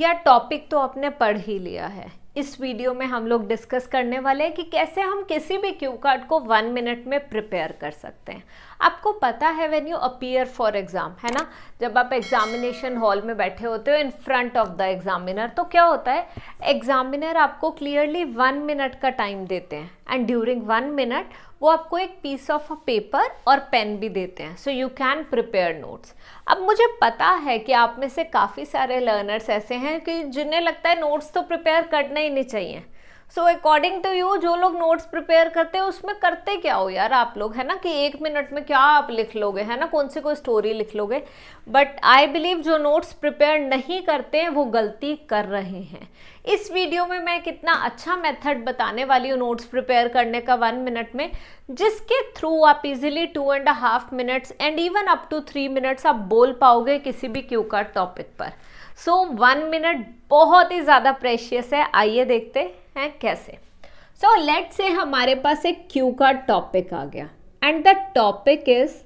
या टॉपिक तो आपने पढ़ ही लिया है इस वीडियो में हम लोग डिस्कस करने वाले हैं कि कैसे हम किसी भी क्यू कार्ड को वन मिनट में प्रिपेयर कर सकते हैं आपको पता है when you appear for exam है ना जब आप एग्जामिनेशन हॉल में बैठे होते हो in front of the examiner तो क्या होता है एग्जामिनर आपको क्लियरली वन मिनट का टाइम देते हैं एंड ड्यूरिंग वन मिनट वो आपको एक पीस ऑफ पेपर और पेन भी देते हैं so you can prepare notes अब मुझे पता है कि आप में से काफ़ी सारे लर्नर्स ऐसे हैं कि जिन्हें लगता है नोट्स तो प्रिपेयर करने नहीं नहीं चाहिए सो अकॉर्डिंग टू यू जो लोग नोट्स प्रिपेयर करते हैं उसमें करते क्या हो यार आप लोग है ना कि एक मिनट में क्या आप लिख लोगे है ना कौन सी कोई स्टोरी लिख लोगे बट आई बिलीव जो नोट्स प्रिपेयर नहीं करते हैं वो गलती कर रहे हैं इस वीडियो में मैं कितना अच्छा मेथड बताने वाली हूँ नोट्स प्रिपेयर करने का वन मिनट में जिसके थ्रू आप easily two and half minutes and even up to three minutes आप बोल पाओगे किसी भी क्यू कार्ड टॉपिक पर सो वन मिनट बहुत ही ज़्यादा प्रेशियस है आइए देखते हैं कैसे सो लेट से हमारे पास एक क्यू का टॉपिक आ गया and the topic is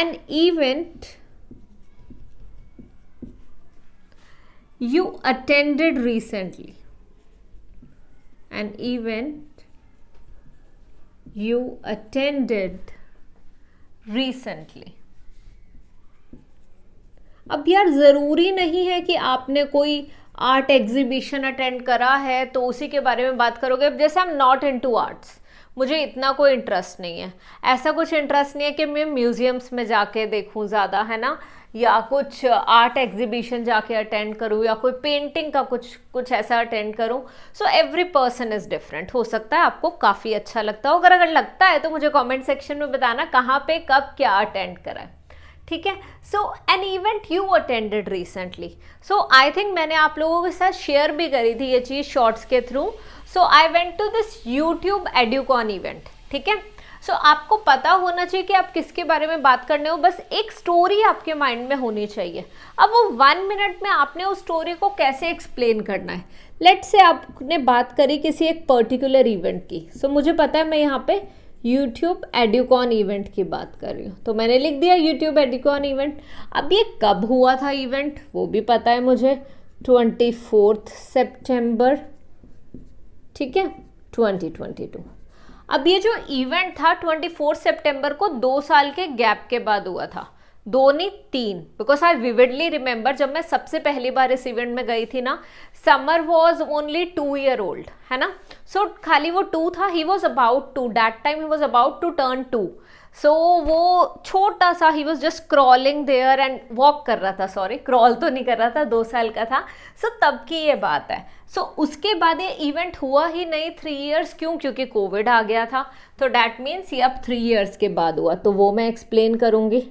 an event you attended recently an event you attended recently अब यार ज़रूरी नहीं है कि आपने कोई आर्ट एग्जीबिशन अटेंड करा है तो उसी के बारे में बात करोगे जैसे I am not into arts मुझे इतना कोई इंटरेस्ट नहीं है ऐसा कुछ इंटरेस्ट नहीं है कि मैं म्यूज़ियम्स में जाके देखूं ज़्यादा है ना या कुछ आर्ट एग्जीबिशन जाके अटेंड करूँ या कोई पेंटिंग का कुछ कुछ ऐसा अटेंड करूँ so every person is different हो सकता है आपको काफ़ी अच्छा लगता हो अगर अगर लगता है तो मुझे कमेंट सेक्शन में बताना कहाँ पे कब क्या अटेंड कराए ठीक है so an event you attended recently so I think मैंने आप लोगों के साथ शेयर भी करी थी ये चीज़ शॉर्ट्स के through so I went to this YouTube Educon event ठीक है सो so, आपको पता होना चाहिए कि आप किसके बारे में बात करने हो बस एक स्टोरी आपके माइंड में होनी चाहिए अब वो वन मिनट में आपने उस स्टोरी को कैसे एक्सप्लेन करना है लेट से आपने बात करी किसी एक पर्टिकुलर इवेंट की सो so, मुझे पता है मैं यहाँ पे यूट्यूब एडिकॉन इवेंट की बात कर रही हूँ तो मैंने लिख दिया यूट्यूब एडिकॉन इवेंट अब ये कब हुआ था इवेंट वो भी पता है मुझे ट्वेंटी फोर्थ सेप्टेम्बर ठीक है ट्वेंटी ट्वेंटी टू अब ये जो इवेंट था ट्वेंटी फोर्थ सेप्टेम्बर को दो साल के गैप के बाद हुआ था दो नहीं तीन बिकॉज आई विविडली रिमेंबर जब मैं सबसे पहली बार इस इवेंट में गई थी ना Samar was only two year old है ना सो so, खाली वो टू था ही was about two that time ही was about to turn two so वो छोटा सा ही was just crawling there and walk कर रहा था सॉरी क्रॉल तो नहीं कर रहा था दो साल का था सो so, तब की ये बात है सो so, उसके बाद ये इवेंट हुआ ही नहीं थ्री इयर्स क्यों क्योंकि कोविड आ गया था तो डैट मीन्स ये अब थ्री इयर्स के बाद हुआ तो वो मैं एक्सप्लेन करूँगी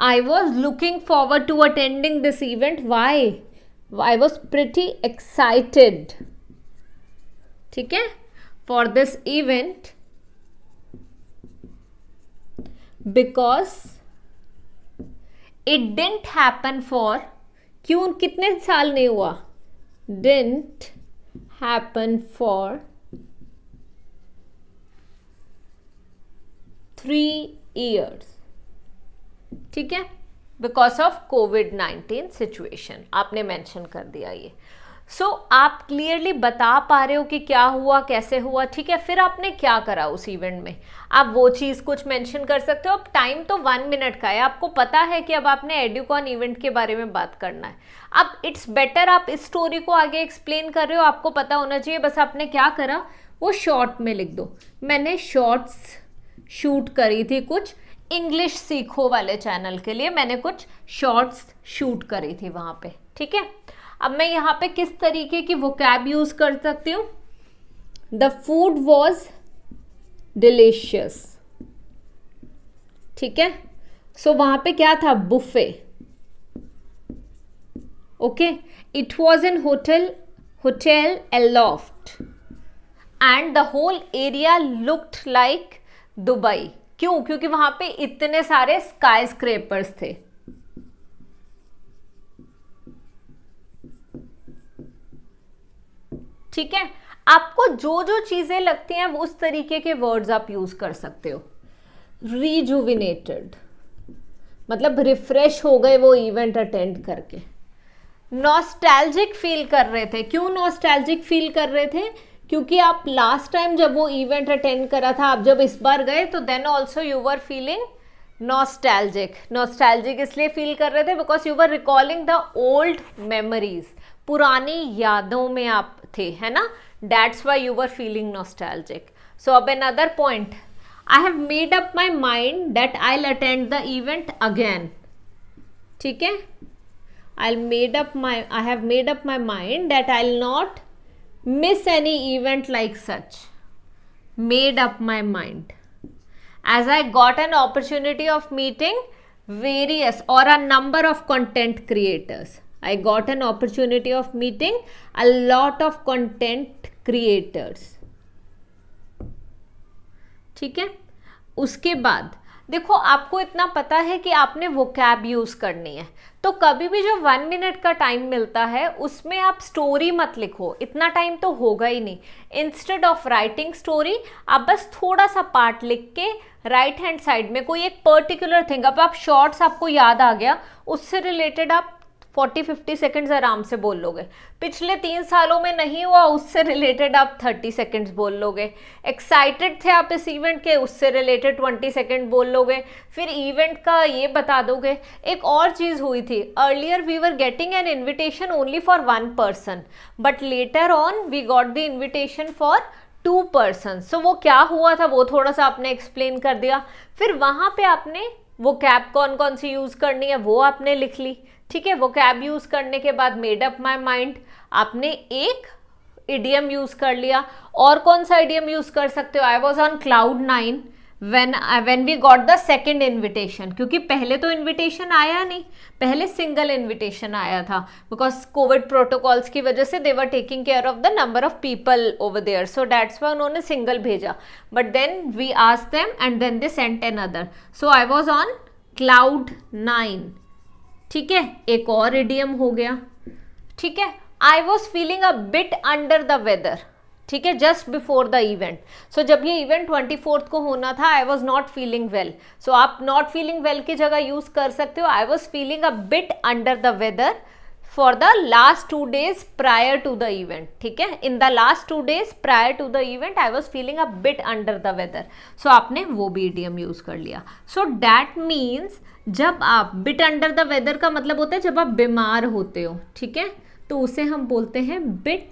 I was looking forward to attending this event. Why? I was pretty excited. Okay? For this event. Because it didn't happen for क्यों कितने साल नहीं हुआ didn't happen for three years ठीक है because of covid nineteen situation आपने mention कर दिया ये सो so, आप क्लियरली बता पा रहे हो कि क्या हुआ कैसे हुआ ठीक है फिर आपने क्या करा उस इवेंट में आप वो चीज़ कुछ मेंशन कर सकते हो अब टाइम तो वन मिनट का है आपको पता है कि अब आपने एड्यूकॉन इवेंट के बारे में बात करना है अब इट्स बेटर आप इस स्टोरी को आगे एक्सप्लेन कर रहे हो आपको पता होना चाहिए बस आपने क्या करा वो शॉर्ट में लिख दो मैंने शॉर्ट्स शूट करी थी कुछ इंग्लिश सीखो वाले चैनल के लिए मैंने कुछ शॉर्ट्स शूट करी थी वहाँ पे ठीक है अब मैं यहाँ पे किस तरीके की कैब यूज़ कर सकती हूँ द फूड वॉज डिलीशियस ठीक है सो so, वहाँ पे क्या था buffet okay it was an hotel hotel Aloft and the whole area looked like Dubai क्यों क्योंकि वहां पे इतने सारे स्काई स्क्रेपर्स थे ठीक है आपको जो जो चीजें लगती हैं वो उस तरीके के वर्ड्स आप यूज कर सकते हो रिजुविनेटेड मतलब रिफ्रेश हो गए वो इवेंट अटेंड करके नॉस्टैल्जिक फील कर रहे थे क्यों नॉस्टैल्जिक फील कर रहे थे क्योंकि आप लास्ट टाइम जब वो इवेंट अटेंड करा था आप जब इस बार गए तो then also you were feeling nostalgic nostalgic इसलिए फील कर रहे थे because you were recalling the old memories पुरानी यादों में आप थे है ना that's why you were feeling nostalgic so अब another point I have made up my mind that I attend the event again ठीक है I made up my I have made up my mind that I not miss any event like such. Made up my mind. As I got an opportunity of meeting various or a number of content creators. I got an opportunity of meeting a lot of content creators. ठीक है उसके बाद देखो आपको इतना पता है कि आपने वो कैब यूज़ करनी है तो कभी भी जो वन मिनट का टाइम मिलता है उसमें आप स्टोरी मत लिखो इतना टाइम तो होगा ही नहीं इंस्टेड ऑफ राइटिंग स्टोरी आप बस थोड़ा सा पार्ट लिख के राइट हैंड साइड में कोई एक पर्टिकुलर थिंग अब आप शॉर्ट्स आपको याद आ गया उससे रिलेटेड आप फोर्टी फिफ्टी सेकेंड्स आराम से बोल लोगे पिछले तीन सालों में नहीं हुआ उससे रिलेटेड आप थर्टी सेकेंड्स बोल लोगे एक्साइटेड थे आप इस इवेंट के उससे रिलेटेड ट्वेंटी सेकेंड बोल लोगे फिर इवेंट का ये बता दोगे एक और चीज़ हुई थी earlier we were getting an invitation only for one person but later on we got the invitation for two person so वो क्या हुआ था वो थोड़ा सा आपने एक्सप्लेन कर दिया फिर वहाँ पे आपने वो कैप कौन कौन सी यूज़ करनी है वो आपने लिख ली ठीक है वो कैब यूज करने के बाद मेड अप माई माइंड आपने एक इडियम यूज कर लिया और कौन सा इडियम यूज कर सकते हो I was on cloud nine when when we got the second invitation क्योंकि पहले तो इन्विटेशन आया नहीं पहले सिंगल इन्विटेशन आया था बिकॉज कोविड प्रोटोकॉल्स की वजह से they were taking care of the number of people over there so that's why उन्होंने सिंगल भेजा बट देन वी आज them and then they sent another so I was on cloud nine ठीक है एक और इडियम हो गया ठीक है I was feeling a bit under the weather ठीक है just before the event so जब ये इवेंट ट्वेंटी फोर्थ को होना था I was not feeling well so आप नॉट फीलिंग वेल की जगह यूज कर सकते हो I was feeling a bit under the weather for the last two days prior to the event ठीक है in the last two days prior to the event I was feeling a bit under the weather so आपने वो भी M use कर लिया so that means जब आप bit under the weather का मतलब होता है जब आप बीमार होते हो ठीक है तो उसे हम बोलते हैं बिट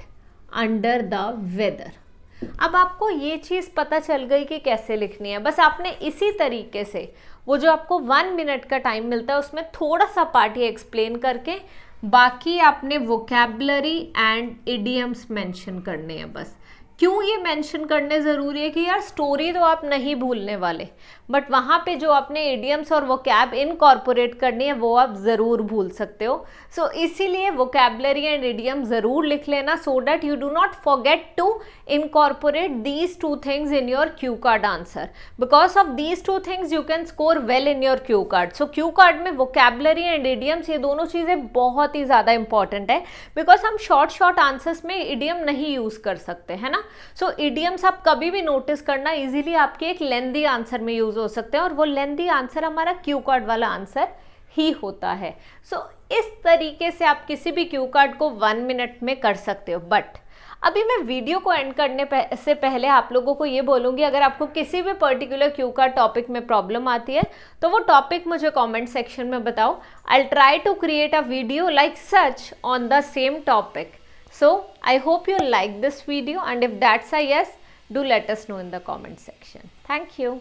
अंडर द वेदर अब आपको ये चीज़ पता चल गई कि कैसे लिखनी है बस आपने इसी तरीके से वो जो आपको वन मिनट का टाइम मिलता है उसमें थोड़ा सा पार्ट ये एक्सप्लेन करके बाकी आपने वोकेबलरी एंड इडियम्स मेंशन करने हैं बस क्यों ये मेंशन करने ज़रूरी है कि यार स्टोरी तो आप नहीं भूलने वाले बट वहाँ पे जो आपने एडियम्स और वो कैब इनकॉर्पोरेट करनी है वो आप ज़रूर भूल सकते हो सो so, इसीलिए वोकेबलरी एंड एडियम ज़रूर लिख लेना so that you do not forget to incorporate these two things in your cue card answer because of these two things you can score well in your cue card so cue card में vocabulary and idioms ये दोनों चीज़ें बहुत ही ज़्यादा important है because हम short short answers में idiom नहीं यूज़ कर सकते है ना सो so, इडियम्स आप कभी भी नोटिस करना इजीली आपके एक लेंदी आंसर में यूज़ हो सकते हैं और वो लेंदी आंसर हमारा क्यू कार्ड वाला आंसर ही होता है सो so, इस तरीके से आप किसी भी क्यू कार्ड को वन मिनट में कर सकते हो बट अभी मैं वीडियो को एंड करने पह, से पहले आप लोगों को ये बोलूँगी अगर आपको किसी भी पर्टिकुलर क्यू का टॉपिक में प्रॉब्लम आती है तो वो टॉपिक मुझे कमेंट सेक्शन में बताओ I try to create a video like such on the same topic So I hope you like this video and if that's a yes, do let us know in the comment section. Thank you.